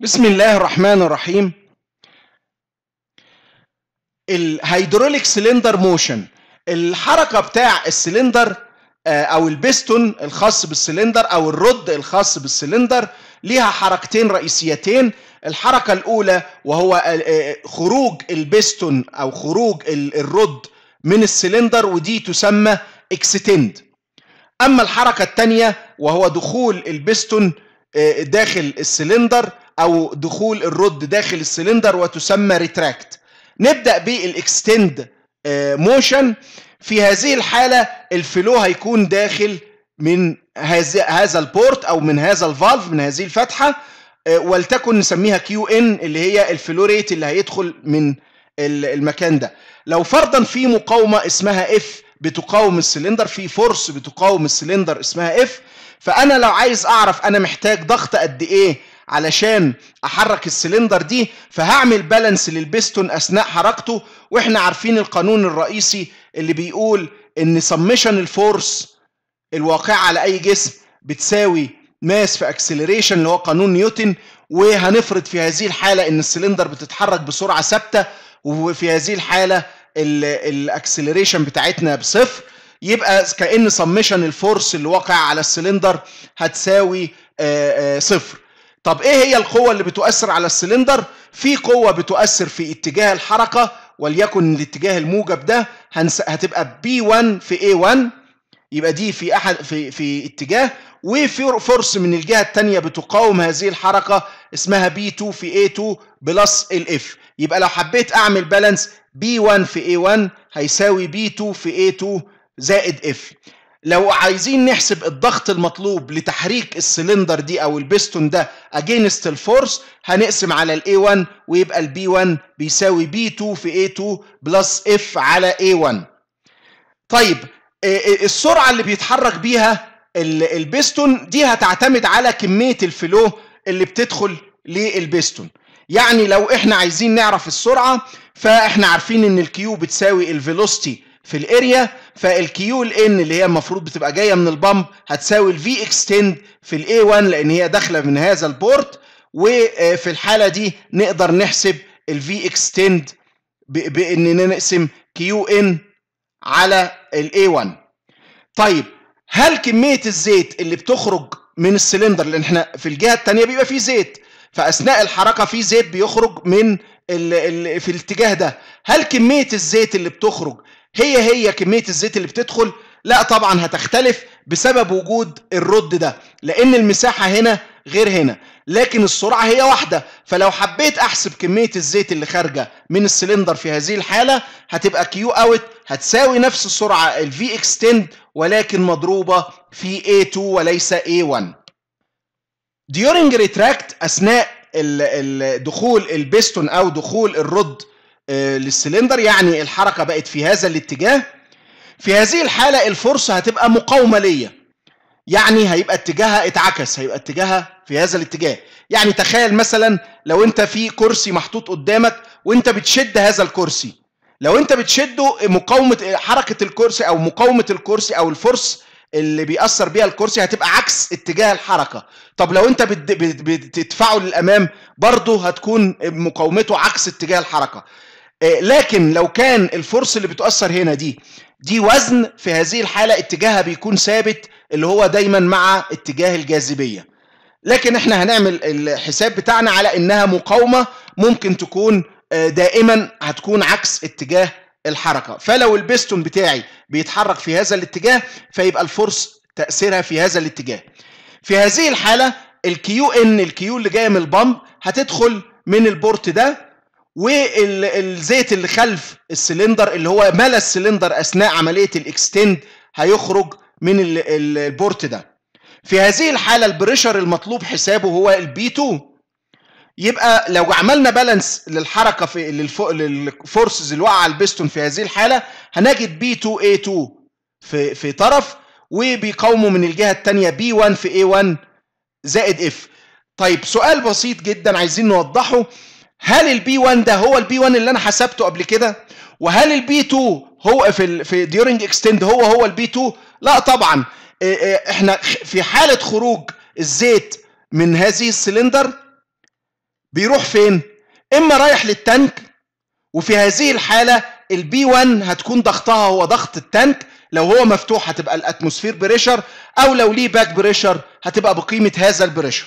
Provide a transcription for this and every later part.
بسم الله الرحمن الرحيم الهيدروليك سلندر موشن الحركة بتاع السلندر آه، او البستون الخاص بالسلندر او الرد الخاص بالسلندر ليها حركتين رئيسيتين الحركة الاولى وهو آه، آه، خروج البستون او خروج الرد من السلندر ودي تسمى اكستند اما الحركة الثانية وهو دخول البستون داخل السلندر او دخول الرد داخل السلندر وتسمى ريتراكت نبدا بالاكستند آه، موشن في هذه الحاله الفلو هيكون داخل من هذا البورت او من هذا الفالف من هذه الفتحه آه، ولتكن نسميها كيو ان اللي هي الفلو ريت اللي هيدخل من المكان ده لو فرضا في مقاومه اسمها اف بتقاوم السلندر في فورس بتقاوم السلندر اسمها اف فانا لو عايز اعرف انا محتاج ضغط قد ايه علشان احرك السلندر دي فهعمل بالانس للبستون اثناء حركته واحنا عارفين القانون الرئيسي اللي بيقول ان سمشن الفورس الواقعه على اي جسم بتساوي ماس في اكسلريشن اللي هو قانون نيوتن وهنفرض في هذه الحاله ان السلندر بتتحرك بسرعه ثابته وفي هذه الحاله الاكسلريشن بتاعتنا بصفر يبقى كان سمشن الفورس اللي واقع على السلندر هتساوي آه، آه، صفر طب ايه هي القوة اللي بتؤثر على السلندر؟ في قوة بتؤثر في اتجاه الحركة وليكن الاتجاه الموجب ده هتبقى B1 في A1 يبقى دي في احد في في اتجاه وفرص من الجهة الثانية بتقاوم هذه الحركة اسمها B2 في A2 بلس الاف يبقى لو حبيت اعمل بالانس B1 في A1 هيساوي B2 في A2 زائد اف لو عايزين نحسب الضغط المطلوب لتحريك السلندر دي او البستون ده اجينست الفورس هنقسم على ال A1 ويبقى ال B1 بيساوي B2 في A2 بلس F على A1 طيب آه، آه، السرعة اللي بيتحرك بيها البستون دي هتعتمد على كمية الفلو اللي بتدخل للبستون يعني لو احنا عايزين نعرف السرعة فاحنا عارفين ان الكيو بتساوي الفيلوستي في الاريا فالكيو ال ان اللي هي المفروض بتبقى جايه من البامب هتساوي الفي اكستند في الاي 1 لان هي داخله من هذا البورت وفي آه، الحاله دي نقدر نحسب الفي اكستند باننا نقسم كيو ان على الاي 1 طيب هل كميه الزيت اللي بتخرج من السلندر لان احنا في الجهه الثانيه بيبقى فيه زيت فاثناء الحركه في زيت بيخرج من في الاتجاه ده هل كميه الزيت اللي بتخرج هي هي كميه الزيت اللي بتدخل لا طبعا هتختلف بسبب وجود الرد ده لان المساحه هنا غير هنا لكن السرعه هي واحده فلو حبيت احسب كميه الزيت اللي خارجه من السلندر في هذه الحاله هتبقى كيو اوت هتساوي نفس السرعه الفي اكستند ولكن مضروبه في A2 وليس A1 during retract اثناء دخول البستون او دخول الرد آه، للسلندر يعني الحركة بقت في هذا الاتجاه في هذه الحالة الفرصة هتبقى مقاومة ليا يعني هيبقى اتجاهها اتعكس هيبقى اتجاهها في هذا الاتجاه يعني تخيل مثلا لو انت في كرسي محطوط قدامك وانت بتشد هذا الكرسي لو انت بتشده مقاومة حركة الكرسي او مقاومة الكرسي او الفرص اللي بيأثر بيها الكرسي هتبقى عكس اتجاه الحركة طب لو انت بتدفعه للأمام برضه هتكون مقاومته عكس اتجاه الحركة آه، لكن لو كان الفرص اللي بتؤثر هنا دي دي وزن في هذه الحالة اتجاهها بيكون ثابت اللي هو دايما مع اتجاه الجاذبية لكن احنا هنعمل الحساب بتاعنا على انها مقاومة ممكن تكون آه، دائما هتكون عكس اتجاه الحركة فلو البستون بتاعي بيتحرك في هذا الاتجاه فيبقى الفرص تأثيرها في هذا الاتجاه في هذه الحالة الكيو ان الكيو اللي جاية من البمب هتدخل من البورت ده والزيت اللي خلف السلندر اللي هو ملى السلندر اثناء عمليه الاكستند هيخرج من البورت ده في هذه الحاله البريشر المطلوب حسابه هو البي 2 يبقى لو عملنا بالانس للحركه في للفورسز اللي واقعه على البيستون في هذه الحاله هنجد بي 2 اي 2 في في طرف وبيقاومه من الجهه الثانيه بي 1 في اي 1 زائد اف طيب سؤال بسيط جدا عايزين نوضحه هل البي 1 ده هو البي 1 اللي انا حسبته قبل كده وهل البي 2 هو في في ديورنج اكستند هو هو البي 2 لا طبعا إيه، إيه، احنا في حاله خروج الزيت من هذه السلندر بيروح فين اما رايح للتانك وفي هذه الحاله البي 1 هتكون ضغطها هو ضغط التانك لو هو مفتوح هتبقى الاتموسفير بريشر او لو ليه باك بريشر هتبقى بقيمه هذا البريشر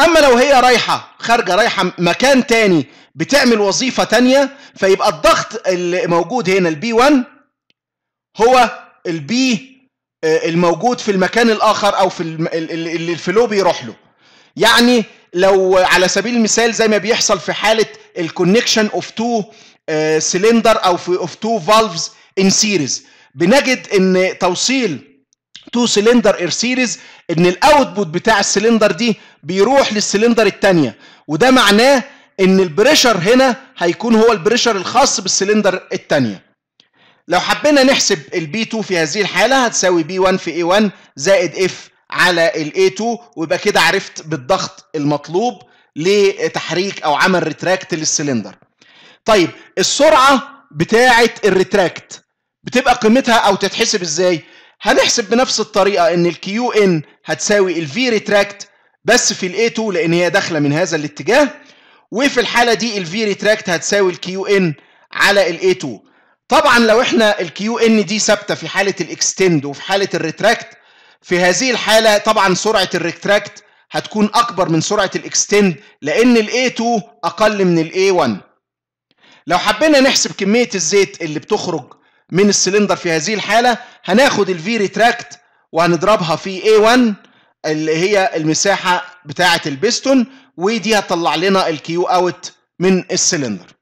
اما لو هي رايحه خارجه رايحه مكان تاني بتعمل وظيفه تانيه فيبقى الضغط اللي موجود هنا البي 1 هو البي آه، الموجود في المكان الاخر او في اللي الفلو بيروح له يعني لو على سبيل المثال زي ما بيحصل في حاله الكونكشن اوف تو سلندر او في اوف تو فالفز ان سيريز بنجد ان توصيل تو سلندر اير سيريز ان الاوتبوت بتاع السلندر دي بيروح للسلندر الثانيه وده معناه ان البريشر هنا هيكون هو البريشر الخاص بالسلندر الثانيه لو حبينا نحسب البي 2 في هذه الحاله هتساوي بي 1 في اي 1 زائد اف على الاي 2 ويبقى كده عرفت بالضغط المطلوب لتحريك او عمل ريتراكت للسلندر طيب السرعه بتاعه الريتراكت بتبقى قيمتها او تتحسب ازاي هنحسب بنفس الطريقه ان الكيو ان هتساوي الفي ريتراكت بس في الاي 2 لان هي داخله من هذا الاتجاه وفي الحاله دي الفي ريتراكت هتساوي الكيو ان على الاي 2 طبعا لو احنا الكيو ان دي ثابته في حاله الاكستند وفي حاله الريتراكت في هذه الحاله طبعا سرعه الريتراكت هتكون اكبر من سرعه الاكستند لان الاي 2 اقل من الاي 1 لو حبينا نحسب كميه الزيت اللي بتخرج من السلندر في هذه الحاله هناخد الفي ريتراكت وهنضربها في A1 اللي هي المساحة بتاعة البستون ودي هتطلع لنا الكيو اوت من السلندر